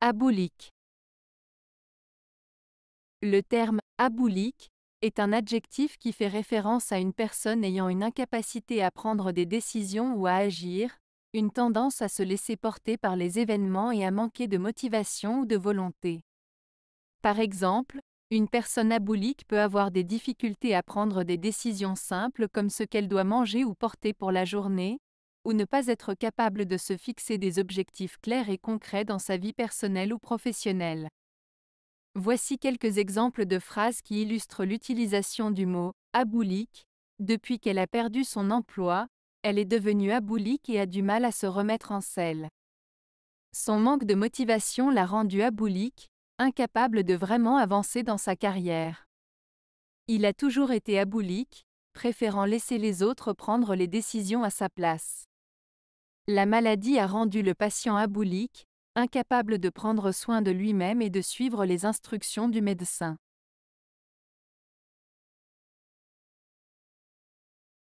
Aboulique. Le terme aboulique est un adjectif qui fait référence à une personne ayant une incapacité à prendre des décisions ou à agir, une tendance à se laisser porter par les événements et à manquer de motivation ou de volonté. Par exemple, une personne aboulique peut avoir des difficultés à prendre des décisions simples comme ce qu'elle doit manger ou porter pour la journée, ou ne pas être capable de se fixer des objectifs clairs et concrets dans sa vie personnelle ou professionnelle. Voici quelques exemples de phrases qui illustrent l'utilisation du mot aboulique. Depuis qu'elle a perdu son emploi, elle est devenue aboulique et a du mal à se remettre en selle. Son manque de motivation l'a rendue aboulique, incapable de vraiment avancer dans sa carrière. Il a toujours été aboulique, préférant laisser les autres prendre les décisions à sa place. La maladie a rendu le patient aboulique, incapable de prendre soin de lui-même et de suivre les instructions du médecin.